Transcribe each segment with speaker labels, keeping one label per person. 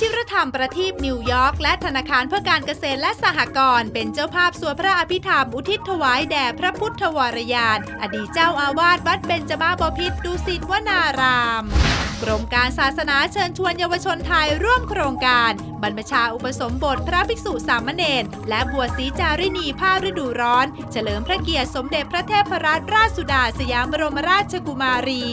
Speaker 1: ชิรธรรมประทีปนิวยอร์กและธนาคารเพื่อการเกษตรและสหกรณ์เป็นเจ้าภาพสวดพระอภิธรรม อุทิศถวายแด่พระพุทธวรยานอดีตเจ้าอาวาสวัดเบญจมาบพิตรดุสิตวนารามกรมการศาสนาเชิญชวนเยาวชนไทยร่วมโครงการ บรรพชาอุปสมบทพระภิกษุสามเณรและบวศสีจารินีภาฤดูร้อนเฉลิมพระเกียรติสมเด็จพระเทพรัตนราชสุดาสยามบรมราชกุมารี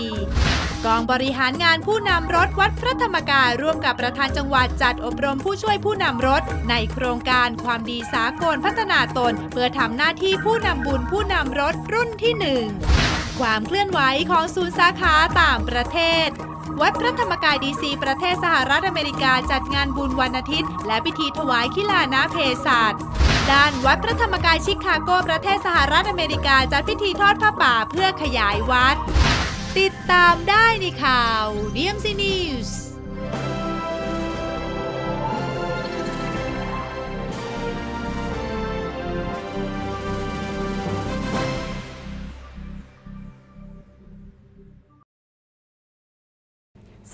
Speaker 1: กองบริหารงานผู้นำรถวัดพระธรรมกายร่วมกับประธานจังหวัดจัดอบรมผู้ช่วยผู้นำรถในโครงการความดีสากลพัฒนาตนเพื่อทำหน้าที่ผู้นำบุญผู้นำรถรุ่นที่หนึ่งความเคลื่อนไหวของศูนย์สาขาต่างประเทศวัดพระธรรมกายดีซีประเทศสหรัฐอเมริกา จัดงานบุญวันอาทิตย์ และพิธีถวายขีลานาเพศาสตร์ด้านวัดพระธรรมกายชิคาโกประเทศสหรัฐอเมริกา จัดพิธีทอดผ้าป่าเพื่อขยายวัด ติดตามได้ในข่าวเียมซีนิวส์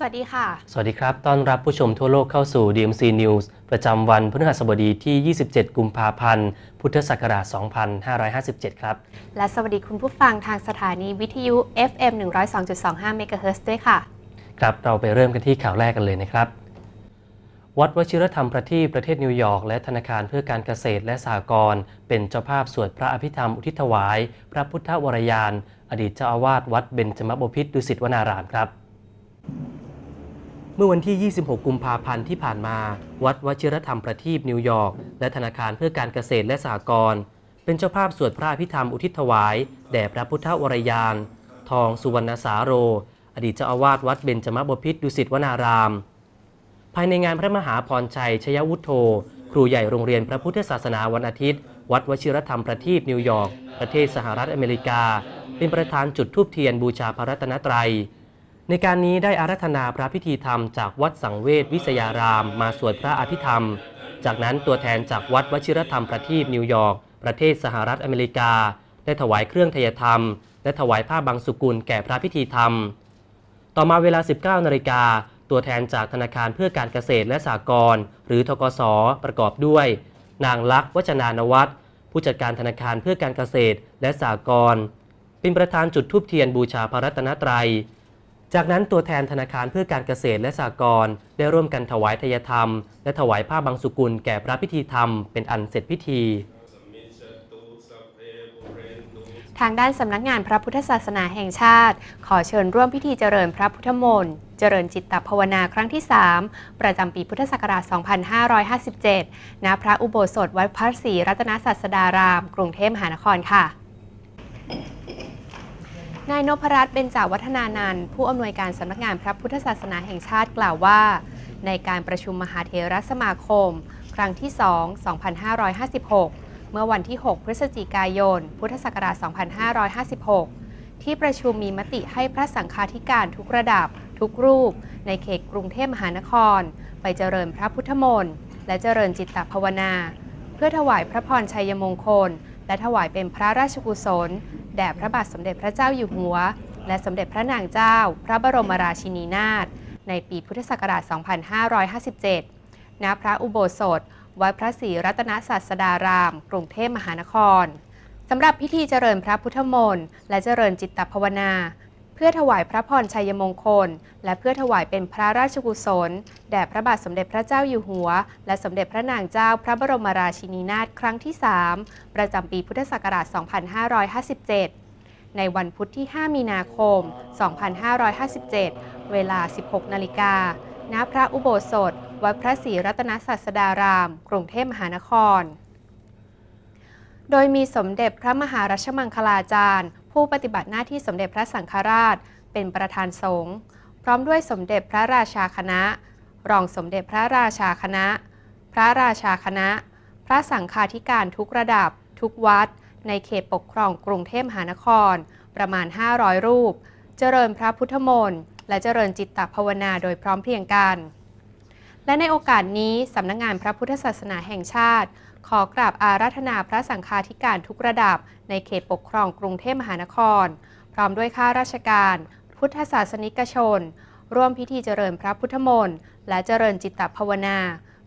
Speaker 2: สวัสดีค่ะ
Speaker 3: สวัสดีครับ ต้อนรับผู้ชมทั่วโลกเข้าสู่ DMC News ประจำวันพฤหัสบดีที่ 27 กุมภาพันธ์ พุทธศักราช 2557 ครับ
Speaker 2: และสวัสดีคุณผู้ฟังทางสถานีวิทยุ FM 102.25เมกะเฮิร์ด้วยค่ะ
Speaker 3: ครับ เราไปเริ่มกันที่ข่าวแรกกันเลยนะครับ วัดวชิรธรรมประทีปประเทศนิวยอร์กและธนาคารเพื่อการเกษตรและสหกรณ์เป็นเจ้าภาพสวดพระอภิธรรม อุทิศถวาย พระพุทธวรยาน อดีตเจ้าอาวาสวัดเบญจมบพิตรดุสิตวนารามครับมื่อวันที่ 26 กุมภาพันธ์ที่ผ่านมา วัดวชิรธรรมประทีปนิวยอร์กและธนาคารเพื่อการเกษตรและสหกรณ์เป็นเจ้าภาพสวดพระพิธรรมอุทิศถวาย แด่พระพุทธวรยานทองสุวรรณสาโร อดีตเจ้าอาวาสวัดเบญจมบพิตรดุสิตวนาราม ภายในงานพระมหาพรชัยชยวุฒโธครูใหญ่โรงเรียนพระพุทธศาสนาวันอาทิตย์ วัดวชิรธรรมประทีปนิวยอร์กประเทศสหรัฐอเมริกา เป็นประธานจุดทูปเทียนบูชาพระรัตนตรัยในการนี้ได้อารัธนาพระพิธีธรรมจากวัดสังเวชวิสยาราม มา สวดพระอภิธรรม จากนั้นตัวแทนจากวัดวชิรธรรมประทีปนิวยอร์กประเทศสหรัฐอเมริกา ได้ถวายเครื่องทยธรรม และถวายผ้าบางสุกุลแก่พระพิธีธรรม ต่อมาเวลา 19นาฬิกา ตัวแทนจากธนาคารเพื่อการเกษตรและสหกรณ์หรือทกศประกอบด้วย นางลักษ์วจนานวัตรผู้จัดการธนาคารเพื่อการเกษตรและสหกรณ์เป็นประธานจุดทูบเทียนบูชาพระรัตนตรัยจากนั้นตัวแทนธนาคารเพื่อการเกษตรและสหกรณ์ได้ร่วมกันถวายทยธรรม และถวายผ้าบางสุกุลแก่พระพิธีธรรมเป็นอันเสร็จพิธี
Speaker 2: ทางด้านสำนักงานพระพุทธศาสนาแห่งชาติ ขอเชิญร่วมพิธีเจริญพระพุทธมนต์เจริญจิตตภาวนาครั้งที่ 3 ประจำปีพุทธศักราช 2557 ณพระอุโบสถวัดพระศรีรัตนศาสดาราม กรุงเทพมหานครค่ะนายนพรัตน์เบญจาวัฒนานันท์ผู้อำนวยการสำนักงานพระพุทธศาสนาแห่งชาติกล่าวว่า ในการประชุมมหาเทรสมาคม ครั้งที่ 2 2556 เมื่อวันที่ 6 พฤศจิกายน พุทธศักราช 2556 ที่ประชุมมีมติให้พระสังฆาธิการทุกระดับทุกรูปในเขตกรุงเทพมหานคร ไปเจริญพระพุทธมนต์ และเจริญจิตตภาวนา เพื่อถวายพระพรชัยมงคลและถวายเป็นพระราชกุศล แด่พระบาทสมเด็จพระเจ้าอยู่หัว และสมเด็จพระนางเจ้า พระบรมราชินีนาถในปีพุทธศักราช 2557 ณ พระอุโบสถวัดพระศรีรัตนศาสดาราม กรุงเทพมหานครสำหรับพิธีเจริญพระพุทธมนต์ และเจริญจิตตภาวนาพื่อถวายพระพรชัยมงคล และเพื่อถวายเป็นพระราชกุศลแด่พระบาทสมเด็จพระเจ้าอยู่หัว และสมเด็จพระนางเจ้าพระบรมราชินีนาถครั้งที่ 3 ประจำปีพุทธศักราช 2557 ในวันพุทธที่ 5 มีนาคม 2557 เวลา 16 นาฬิกา ณพระอุโบสถวัดพระศรีรัตนศาสดาราม กรุงเทพมหานคร โดยมีสมเด็จพระมหารัชมังคลาจารย์ผู้ปฏิบัติหน้าที่สมเด็จพระสังฆราชเป็นประธานสงฆ์พร้อมด้วยสมเด็จพระราชาคณะ รองสมเด็จพระราชาคณะ พระราชาคณะ พระสังฆาธิการทุกระดับทุกวัด ในเขตปกครองกรุงเทพมหานคร ประมาณ 500 รูป เจริญพระพุทธมนต์และเจริญจิตตภาวนาโดยพร้อมเพรียงกัน และในโอกาสนี้สำนักงงานพระพุทธศาสนาแห่งชาติขอกราบอาราธนาพระสังฆาธิการทุกระดับในเขตปกครองกรุงเทพมหานคร พร้อมด้วยข้าราชการ พุทธศาสนิกชน ร่วมพิธีเจริญพระพุทธมนต์ และเจริญจิตตภาวนา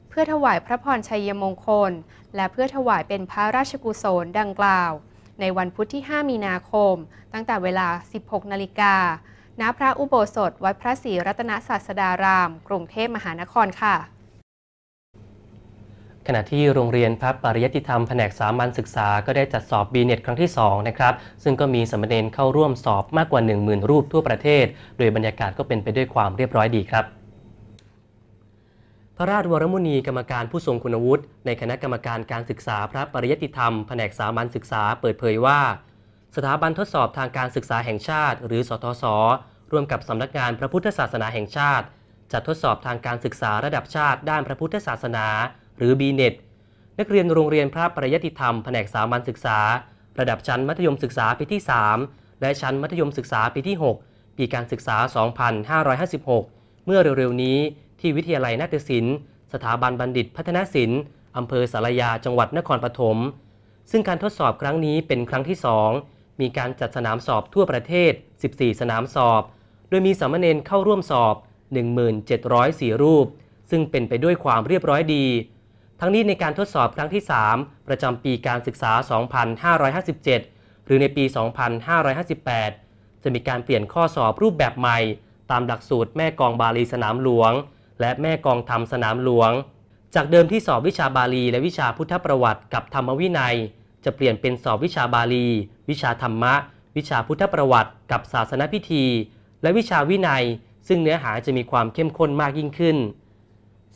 Speaker 2: เพื่อถวายพระพรชัยมงคล และเพื่อถวายเป็นพระราชกุศลดังกล่าว ในวันพุธที่ 5 มีนาคม ตั้งแต่เวลา 16นาฬิกาณพระอุโบสถวัดพระศรีรัตนศาสดาราม กรุงเทพมหานครค่ะ
Speaker 3: ขณะที่โรงเรียนพระปริยติธรรม แผนกสามัญศึกษาก็ได้จัดสอบบีเน็ตครั้งที่ 2 นะครับ ซึ่งก็มีสมเด็จเข้าร่วมสอบมากกว่า 10,000 รูปทั่วประเทศ โดยบรรยากาศก็เป็นไปด้วยความเรียบร้อยดีครับ พระราชวรมุนีกรรมการผู้ทรงคุณวุฒิในคณะกรรมการการศึกษาพระปริยติธรรมแผนกสามัญศึกษาเปิดเผยว่า สถาบันทดสอบทางการศึกษาแห่งชาติ หรือสทศร่วมกับสำนักงานพระพุทธศาสนาแห่งชาติจัดทดสอบทางการศึกษาระดับชาติ ด้านพระพุทธศาสนาหรือ BNET นักเรียนโรงเรียนพระปริยติธรรมแผนกสามัญศึกษา ระดับชั้นมัธยมศึกษา ปีที่ 3 และชั้นมัธยมศึกษา ปีที่ 6 ปีการศึกษา 2556 เมื่อเร็ว ๆ นี้ที่วิทยาลัยนาฏศิลป์สถาบันบัณฑิต พัฒนศิลป์อำเภอสารยาจังหวัดนครปฐม ซึ่งการทดสอบครั้งนี้เป็นครั้งที่ 2 มีการจัดสนามสอบทั่วประเทศ 14 สนามสอบ โดยมีสามเณรเข้าร่วมสอบ 1704รูป ซึ่งเป็นไปด้วยความเรียบร้อยดีทั้งนี้ในการทดสอบครั้งที่ 3 ประจำปีการศึกษา 2557 หรือในปี 2558 จะมีการเปลี่ยนข้อสอบรูปแบบใหม่ ตามหลักสูตร แม่กองบาลีสนามหลวง และแม่กองธรรมสนามหลวง จากเดิมที่สอบวิชาบาลี และวิชาพุทธประวัติกับธรรมวินัย จะเปลี่ยนเป็นสอบวิชาบาลี วิชาธรรมะวิชาพุทธประวัติ กับศาสนพิธี และวิชาวินัย ซึ่งเนื้อหาจะมีความเข้มข้นมากยิ่งขึ้น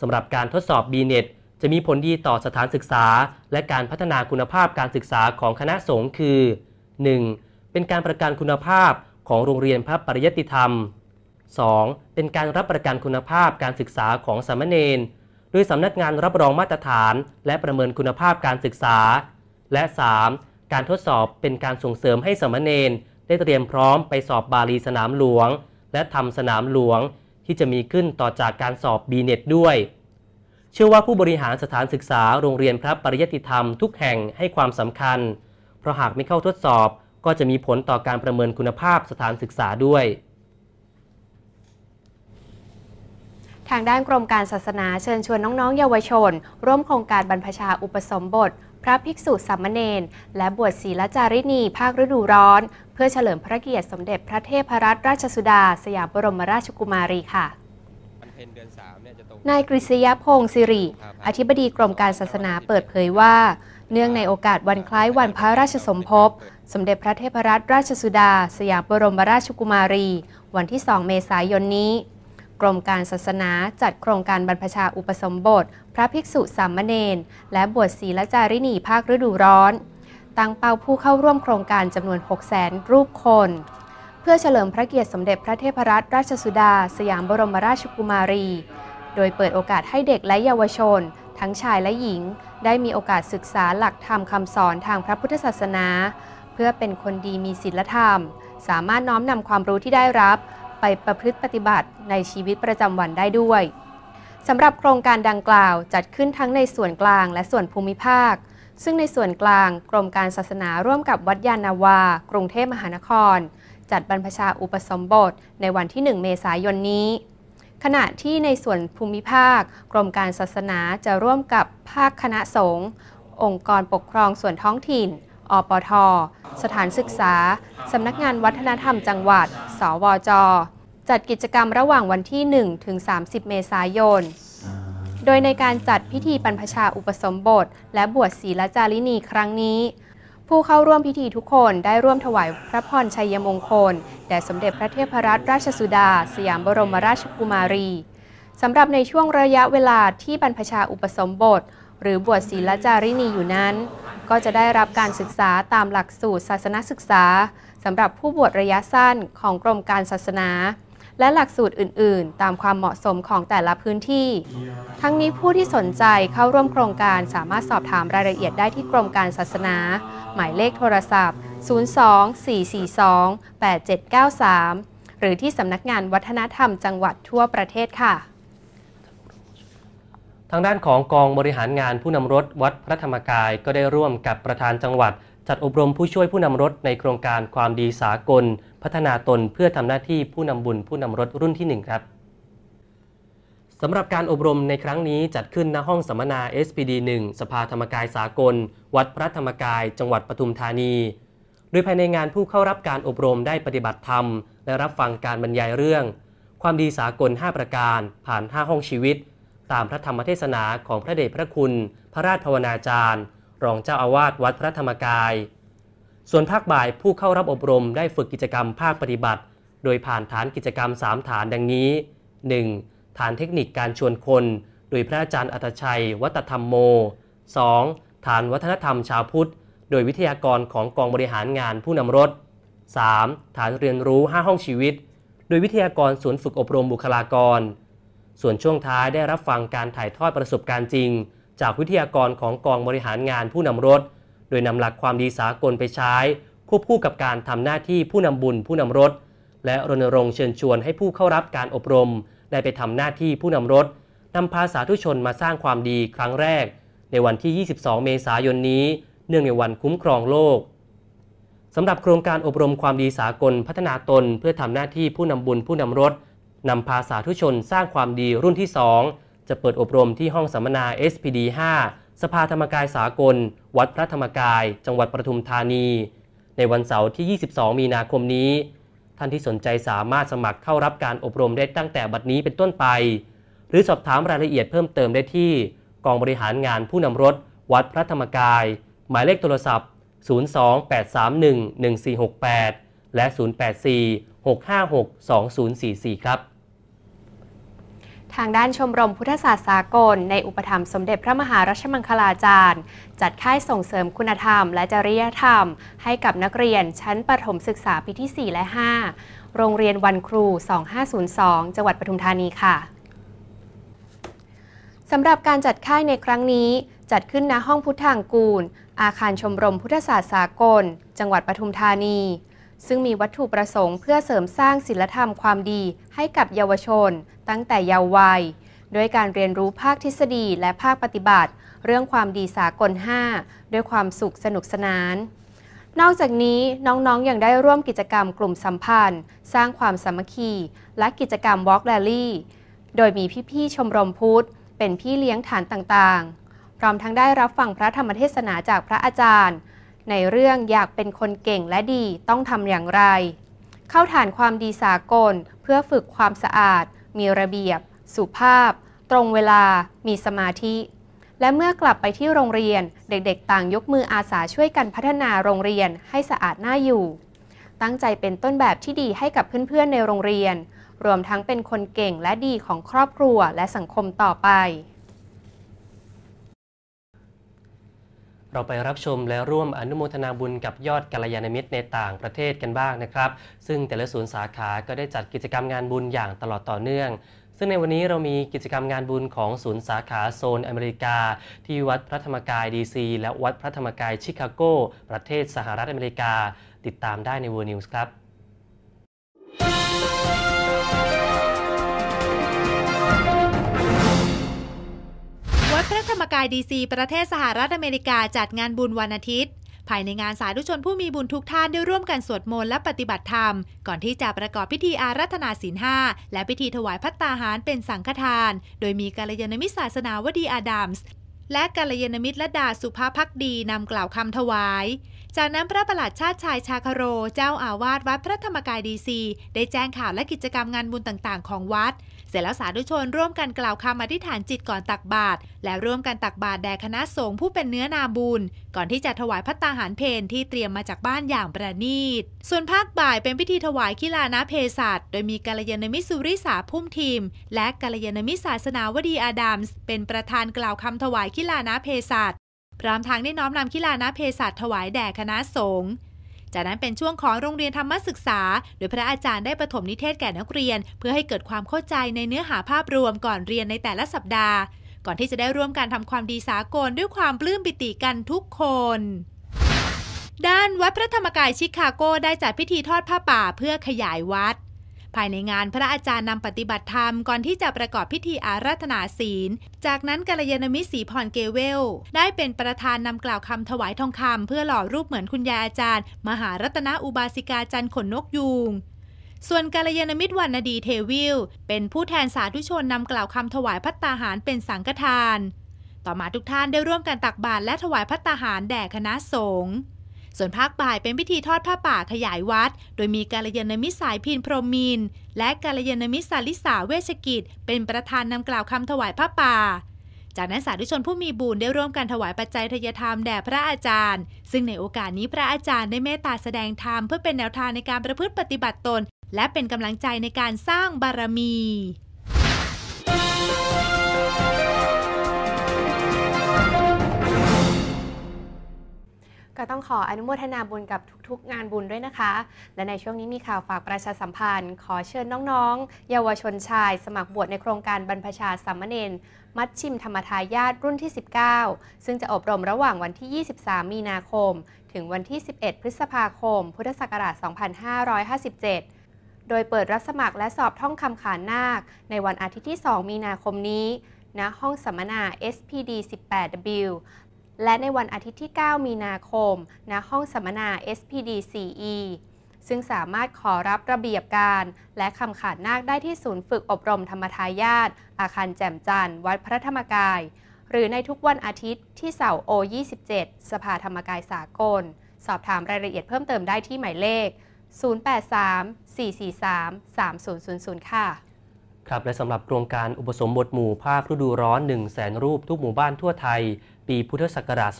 Speaker 3: สำหรับการทดสอบบีเน็ตจะมีผลดีต่อสถานศึกษา และการพัฒนาคุณภาพการศึกษาของคณะสงฆ์คือ 1. เป็นการประกันคุณภาพของโรงเรียนพระปริยติธรรม 2. เป็นการรับประกันคุณภาพการศึกษาของสามเณร โดยสำนักงานรับรองมาตรฐานและประเมินคุณภาพการศึกษา และ 3. การทดสอบเป็นการส่งเสริมให้สามเณรได้เตรียมพร้อมไปสอบบาลีสนามหลวง และทำสนามหลวงที่จะมีขึ้นต่อจากการสอบบีเน็ตด้วยเชื่อว่าผู้บริหารสถานศึกษาโรงเรียนพระปริยติธรรมทุกแห่งให้ความสำคัญ เพราะหากไม่เข้าทดสอบก็จะมีผลต่อการประเมินคุณภาพสถานศึกษาด้วย
Speaker 2: ทางด้านกรมการศาสนาเชิญชวนน้องๆ เยาวชน ร่วมโครงการบรรพชาอุปสมบท พระภิกษุสามมเณรและบวชศีลจาริณีภาคฤดูร้อน เพื่อเฉลิมพระเกียรติสมเด็จพระเทพรัตนราชสุดา สยามบรมราชกุมารีค่ะนายกฤษยพงศ์สิริ อธิบดีกรมการศาสนาเปิดเผยว่า เนื่องในโอกาสวันคล้ายวันพระราชสมภพสมเด็จพระเทพรัตนราชสุดา สยามบรมราชกุมารี วันที่ 2 เมษายนนี้ กรมการศาสนาจัดโครงการบรรพชาอุปสมบท พระภิกษุสามเณรและบวชศีลจารินีภาคฤดูร้อน ตั้งเป้าผู้เข้าร่วมโครงการจำนวน6 0 0 0 0รูปคนพื่อเฉลิมพระเกียรติสมเด็จพระเทพรัตนราชสุดา สยามบรมราชกุมารี โดยเปิดโอกาสให้เด็กและเยาวชน ทั้งชายและหญิง ได้มีโอกาสศึกษาหลักธรรมคำสอนทางพระพุทธศาสนา เพื่อเป็นคนดีมีศีลธรรม สามารถน้อมนำความรู้ที่ได้รับ ไปประพฤติปฏิบัติในชีวิตประจำวันได้ด้วยสำหรับโครงการดังกล่าวจัดขึ้นทั้งในส่วนกลางและส่วนภูมิภาค ซึ่งในส่วนกลางกรมการศาสนาร่วมกับวัดยานาวา กรุงเทพมหานครจัดบรรพชาอุปสมบทในวันที่ 1 เมษายน นี้ ขณะที่ในส่วนภูมิภาค กรมการศาสนาจะร่วมกับภาคคณะสงฆ์องค์กรปกครองส่วนท้องถิ่น อปท สถานศึกษาสำนักงานวัฒนธรรมจังหวัด สวจ จัดกิจกรรมระหว่างวันที่ 1 ถึง 30 เมษายน โดยในการจัดพิธีบรรพชาอุปสมบท และบวชศีลจารินีครั้งนี้ผู้เข้าร่วมพิธีทุกคนได้ร่วมถวายพระพรชัยมงคล แด่สมเด็จพระเทพรัตนราชสุดา สยามบรมราชกุมารี สำหรับในช่วงระยะเวลาที่บรรพชาอุปสมบท หรือบวชศีลจารินีอยู่นั้น ก็จะได้รับการศึกษาตามหลักสูตรศาสนศึกษา สำหรับผู้บวชระยะสั้นของกรมการศาสนาและหลักสูตรอื่น ๆ ตามความเหมาะสมของแต่ละพื้นที่ ทั้งนี้ผู้ที่สนใจเข้าร่วมโครงการสามารถสอบถามรายละเอียดได้ที่กรมการศาสนา หมายเลขโทรศัพท์ 024428793 หรือที่สำนักงานวัฒนธรรมจังหวัดทั่วประเทศค่ะ
Speaker 3: ทางด้านของกองบริหารงานผู้นำรถวัดพระธรรมกายก็ได้ร่วมกับประธานจังหวัดจัดอบรมผู้ช่วยผู้นำรถในโครงการความดีสากลพัฒนาตนเพื่อทำหน้าที่ผู้นำบุญผู้นำรถรุ่นที่ 1 ครับสำหรับการอบรมในครั้งนี้จัดขึ้น ณห้องสัมมนา SPD 1สภาธรรมกายสากล วัดพระธรรมกาย จังหวัดปทุมธานีโดยภายในงานผู้เข้ารับการอบรมได้ปฏิบัติธรรม และรับฟังการบรรยายเรื่อง ความดีสากล5ประการ ผ่าน 5 ห้องชีวิต ตามพระธรรมเทศนาของพระเดชพระคุณ พระราชภาวนาจารย์รองเจ้าอาวาสวัดพระธรรมกายส่วนภาคบ่ายผู้เข้ารับอบรมได้ฝึกกิจกรรมภาคปฏิบัติ โดยผ่านฐานกิจกรรม 3 ฐาน ดังนี้ 1. ฐานเทคนิคการชวนคนโดยพระอาจารย์อัตชัย วัตธรรมโม 2. ฐานวัฒนธรรมชาวพุทธโดยวิทยากรของกองบริหารงานผู้นำรถ 3. ฐานเรียนรู้5ห้องชีวิต โดยวิทยากรศูนย์ฝึกอบรมบุคลากร ส่วนช่วงท้ายได้รับฟังการถ่ายทอดประสบการณ์จริง จากวิทยากรของกองบริหารงานผู้นำรถโดยนำหลักความดีสากลไปใช้ ควบคู่กับการทำหน้าที่ผู้นำบุญผู้นำรถ และรณรงค์เชิญชวนให้ผู้เข้ารับการอบรม ได้ไปทำหน้าที่ผู้นำรถนำพาสาธุชนมาสร้างความดีครั้งแรก ในวันที่ 22 เมษายนนี้ เนื่องในวันคุ้มครองโลกสำหรับโครงการอบรมความดีสากลพัฒนาตน เพื่อทำหน้าที่ผู้นำบุญผู้นำรถนำพาสาธุชนสร้างความดีรุ่นที่ 2 จะเปิดอบรมที่ห้องสัมมนา SPD 5สภาธรรมกายสากล วัดพระธรรมกาย จังหวัดปทุมธานี ในวันเสาร์ที่ 22 มีนาคมนี้ ท่านที่สนใจสามารถสมัครเข้ารับการอบรมได้ตั้งแต่บัดนี้เป็นต้นไป หรือสอบถามรายละเอียดเพิ่มเติมได้ที่กองบริหารงานผู้นำรถ วัดพระธรรมกาย หมายเลขโทรศัพท์ 028311468 และ 084 656 2044 ครับ
Speaker 2: ทางด้านชมรมพุทธศาสตร์สากล ในอุปถัมภ์สมเด็จพระมหารัชมังคลาจารย์ จัดค่ายส่งเสริมคุณธรรมและจริยธรรม ให้กับนักเรียนชั้นประถมศึกษาปีที่ 4 และ 5 โรงเรียนวันครู 2502 จังหวัดปทุมธานีค่ะ สำหรับการจัดค่ายในครั้งนี้ จัดขึ้นณห้องพุทธังกูล อาคารชมรมพุทธศาสตร์สากล จังหวัดปทุมธานีซึ่งมีวัตถุประสงค์เพื่อเสริมสร้างศิลธรรมความดีให้กับเยาวชนตั้งแต่เยาว์วัยด้วยการเรียนรู้ภาคทฤษฎีและภาคปฏิบัติ เรื่องความดีสากล5ด้วยความสุขสนุกสนาน นอกจากนี้น้องๆ ยังได้ร่วมกิจกรรมกลุ่มสัมพันธ์ สร้างความสามัคคี และกิจกรรมวอล์กแรลลี่ โดยมีพี่ๆ ชมรมพุทธเป็นพี่เลี้ยงฐานต่างๆ พร้อมทั้งได้รับฟังพระธรรมเทศนาจากพระอาจารย์ในเรื่องอยากเป็นคนเก่งและดีต้องทำอย่างไร เข้าฐานความดีสากล เพื่อฝึกความสะอาด มีระเบียบ สุภาพ ตรงเวลา มีสมาธิ และเมื่อกลับไปที่โรงเรียนเด็กๆ ต่างยกมืออาสาช่วยกันพัฒนาโรงเรียนให้สะอาดน่าอยู่ ตั้งใจเป็นต้นแบบที่ดีให้กับเพื่อนๆในโรงเรียน รวมทั้งเป็นคนเก่งและดีของครอบครัวและสังคมต่อไป
Speaker 3: เราไปรับชมและร่วมอนุโมทนาบุญกับยอดกัลยาณมิตรในต่างประเทศกันบ้างนะครับ ซึ่งแต่ละศูนย์สาขาก็ได้จัดกิจกรรมงานบุญอย่างตลอดต่อเนื่อง ซึ่งในวันนี้เรามีกิจกรรมงานบุญของศูนย์สาขาโซนอเมริกา ที่วัดพระธรรมกายดีซีและวัดพระธรรมกายชิคาโก ประเทศสหรัฐอเมริกา ติดตามได้ในเวอร์นิวส์ครับ
Speaker 1: ระธรรมกายดีซีประเทศสหรัฐอเมริกา จัดงานบุญวันอาทิตย์ ภายในงานสาธุชนผู้มีบุญทุกท่านได้ร่วมกันสวดมนต์และปฏิบัติธรรม ก่อนที่จะประกอบพิธีอารัธนาศีลห้าและพิธีถวายพัตตาหารเป็นสังฆทาน โดยมีกาลยานมิตรศาสนาวดีอาดัมส์และกาลยานมิตรละดาสุภาพักดีนำกล่าวคำถวายจากนั้นพระประหลัดชาติชายชาคโร เจ้าอาวาสวัดพระธรรมกายดีซีได้แจ้งข่าวและกิจกรรมงานบุญต่าง ๆ ของวัด เสร็จแล้วสาธุชนร่วมกันกล่าวคำอธิษฐานจิตก่อนตักบาตรและร่วมกันตักบาตรแด่คณะสงฆ์ผู้เป็นเนื้อนาบุญ ก่อนที่จะถวายพัตตาหารเพนที่เตรียมมาจากบ้านอย่างประณีต ส่วนภาคบ่ายเป็นพิธีถวายคีฬานะเพศัตโดยมีกาลยานมิสุริสาพุ่มทีม และกาลยานมิสศาสนาวดีอาดัมส์ เป็นประธานกล่าวคำถวายคีฬานะเพศัตพร้อมทางได้น้อมนำกีฬานะเพสัตถวายแด่คณะสงฆ์ จากนั้นเป็นช่วงของโรงเรียนธรรมศึกษาโดยพระอาจารย์ได้ประถมนิเทศแก่นักเรียน เพื่อให้เกิดความเข้าใจในเนื้อหาภาพรวมก่อนเรียนในแต่ละสัปดาห์ ก่อนที่จะได้ร่วมการทำความดีสากลด้วยความปลื้มปิติกันทุกคน ด้านวัดพระธรรมกายชิคาโกได้จัดพิธีทอดผ้าป่าเพื่อขยายวัดภายในงานพระอาจารย์นำปฏิบัติธรรมก่อนที่จะประกอบพิธีอาราธนาศีล จากนั้นกัลยาณมิตรศรีพรเกเวล ได้เป็นประธานนำกล่าวคำถวายทองคำเพื่อหล่อรูปเหมือนคุณยายอาจารย์ มหารัตนอุบาสิกาจันขนนกยูงส่วนกาลยานมิตรวรรณดีเทวิลเป็นผู้แทนสาธุชนนำกล่าวคำถวายพัตตาหารเป็นสังฆทาน ต่อมาทุกท่านได้ร่วมกันตักบาตรและถวายพัตตาหารแด่คณะสงฆ์ส่วนภาคบ่ายเป็นพิธีทอดผ้าป่าขยายวัด โดยมีกาลยานมิสายพินพรหมิน และกาลยานมิสาลิสาเวชกิจ เป็นประธานนำกล่าวคำถวายผ้าป่า จากนั้นสาธุชนผู้มีบุญได้ร่วมกันถวายปัจจัยทยธรรมแด่พระอาจารย์ ซึ่งในโอกาสนี้พระอาจารย์ได้เมตตาแสดงธรรมเพื่อเป็นแนวทางในการประพฤติปฏิบัติตน และเป็นกำลังใจในการสร้างบารมี
Speaker 2: ก็ต้องขออนุโมทนาบุญกับทุกๆ งานบุญด้วยนะคะ และในช่วงนี้มีข่าวฝากประชาสัมพันธ์ ขอเชิญน้องๆ เยาวชนชายสมัครบวชในโครงการบรรพชาสามเณรมัดชิมธรรมทายาตรุ่นที่ 19 ซึ่งจะอบรมระหว่างวันที่ 23 มีนาคม ถึงวันที่ 11 พฤษภาคม พุทธศักราช2557 โดยเปิดรับสมัครและสอบท่องคำขานนาค ในวันอาทิตย์ที่ 2 มีนาคมนี้ ณห้องสัมมนา SPD 18W และในวันอาทิตย์ที่ 9 มีนาคม ณห้องสัมมนา SPD c e ซึ่งสามารถขอรับระเบียบการ และคำขาดนาคได้ที่ศูนย์ฝึกอบรมธรรมทายาทอาคารแจ่มจันทร์ วัดพระธรรมกาย หรือในทุกวันอาทิตย์ที่เสาโอ27 สภาธรรมกายสากล สอบถามรายละเอียดเพิ่มเติมได้ที่หมายเลข 083-443-3000ค่ะ
Speaker 3: ครับ และสำหรับโครงการอุปสมบทหมู่ภาคฤดูร้อน1 0 0 0 0 0รูปทุกหมู่บ้านทั่วไทยปีพุทธศักราช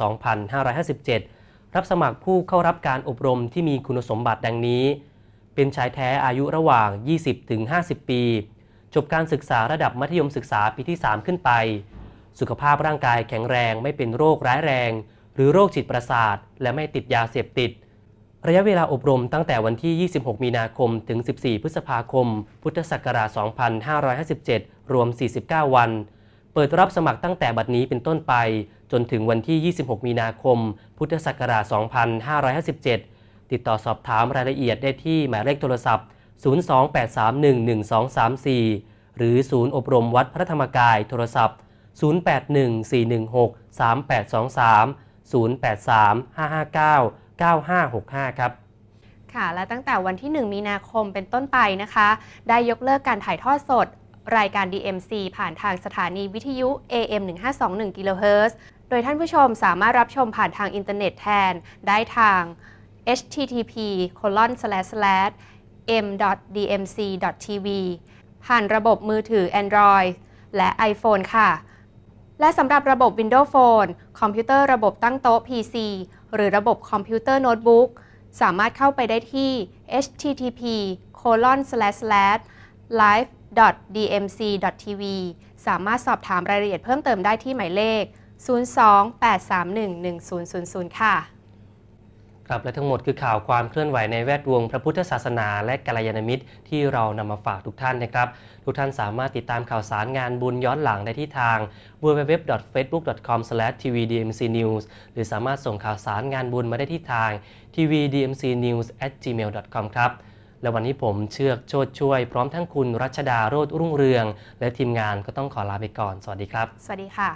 Speaker 3: 2557 รับสมัครผู้เข้ารับการอบรมที่มีคุณสมบัติดังนี้ เป็นชายแท้อายุระหว่าง 20-50 ปี จบการศึกษาระดับมัธยมศึกษาปีที่ 3 ขึ้นไป สุขภาพร่างกายแข็งแรง ไม่เป็นโรคร้ายแรง หรือโรคจิตประสาท และไม่ติดยาเสพติด ระยะเวลาอบรมตั้งแต่วันที่ 26มีนาคม ถึง14พฤษภาคม พุทธศักราช2557รวม 49 วัน เปิดรับสมัครตั้งแต่บัดนี้เป็นต้นไปจนถึงวันที่ 26 มีนาคม พุทธศักราช 2557 ติดต่อสอบถามรายละเอียดได้ที่หมายเลขโทรศัพท์ 028311234 หรือศูนย์อบรมวัดพระธรรมกายโทรศัพท์ 0814163823 0835599565 ครับ
Speaker 2: ค่ะ และตั้งแต่วันที่ 1 มีนาคมเป็นต้นไปนะคะ ได้ยกเลิกการถ่ายทอดสด รายการ DMC ผ่านทางสถานีวิทยุ AM 1521กิโลเฮิรตซ์โดยท่านผู้ชมสามารถรับชมผ่านทางอินเทอร์เน็ตแทนได้ทาง http m.dmc.tv ผ่านระบบมือถือ Android และ iPhone ค่ะ และสำหรับระบบ Windows Phone คอมพิวเตอร์ระบบตั้งโต๊ะ PC หรือระบบคอมพิวเตอร์โน้ตบุ๊กสามารถเข้าไปได้ที่ http live dmc tv สามารถสอบถามรายละเอียดเพิ่มเติมได้ที่หมายเลข0 02-831-1000 ค่ะ
Speaker 3: ครับ และทั้งหมดคือข่าวความเคลื่อนไหวในแวดวงพระพุทธศาสนาและกัลยาณมิตร ที่เรานำมาฝากทุกท่านนะครับ ทุกท่านสามารถติดตามข่าวสารงานบุญย้อนหลังได้ที่ทาง www.facebook.com/tvdmcnews หรือสามารถส่งข่าวสารงานบุญมาได้ที่ทาง tvdmcnews@gmail.com ครับ และวันนี้ผมเชือกโชดช่วย พร้อมทั้งคุณรัชดาโรธรุ่งเรือง และทีมงานก็ต้องขอลาไปก่อนสวัสดีครับ สวัสดีค่ะ